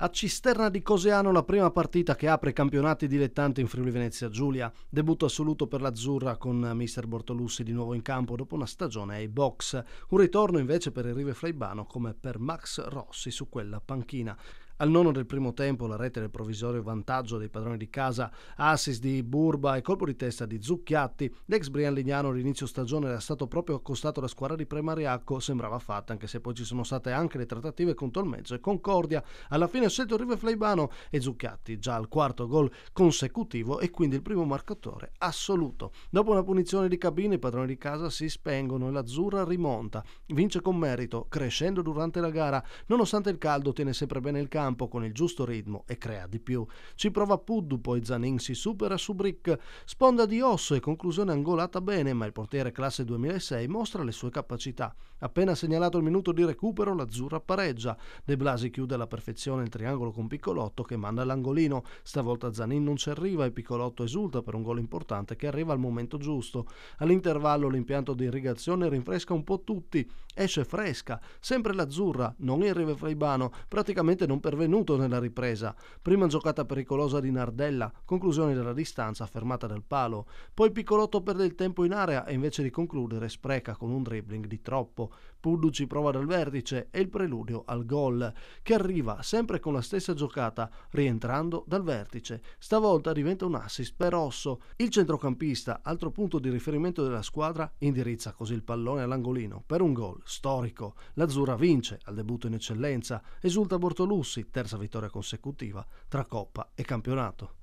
A Cisterna di Coseano la prima partita che apre i campionati dilettanti in Friuli Venezia Giulia. Debutto assoluto per l'Azzurra con Mister Bortolussi di nuovo in campo dopo una stagione ai box. Un ritorno invece per il Rive Fraibano come per Max Rossi su quella panchina. Al nono del primo tempo la rete del provvisorio vantaggio dei padroni di casa, assist di Burba e colpo di testa di Zucchiatti, l'ex Brian Lignano all'inizio stagione era stato proprio accostato alla squadra di Premariacco, sembrava fatta anche se poi ci sono state anche le trattative contro il mezzo e Concordia. Alla fine ha scelto Rive Fleibano e Zucchiatti già al quarto gol consecutivo e quindi il primo marcatore assoluto. Dopo una punizione di cabine i padroni di casa si spengono e l'Azzurra rimonta. Vince con merito, crescendo durante la gara. Nonostante il caldo tiene sempre bene il campo campo con il giusto ritmo e crea di più. Ci prova Puddu, poi Zanin si supera su Brick, sponda di osso e conclusione angolata bene, ma il portiere classe 2006 mostra le sue capacità. Appena segnalato il minuto di recupero, l'Azzurra pareggia. De Blasi chiude alla perfezione il triangolo con Piccolotto che manda l'angolino. Stavolta Zanin non ci arriva e Piccolotto esulta per un gol importante che arriva al momento giusto. All'intervallo l'impianto di irrigazione rinfresca un po' tutti. Esce fresca, sempre l'Azzurra, non il Fraibano, praticamente non per intervenuto nella ripresa. Prima giocata pericolosa di Nardella, conclusione della distanza fermata dal palo. Poi Piccolotto perde il tempo in area e invece di concludere spreca con un dribbling di troppo. Pudduci prova dal vertice e il preludio al gol, che arriva sempre con la stessa giocata, rientrando dal vertice. Stavolta diventa un assist per Osso. Il centrocampista, altro punto di riferimento della squadra, indirizza così il pallone all'angolino per un gol storico. L'Azzurra vince al debutto in eccellenza. Esulta Bortolussi, terza vittoria consecutiva tra Coppa e campionato.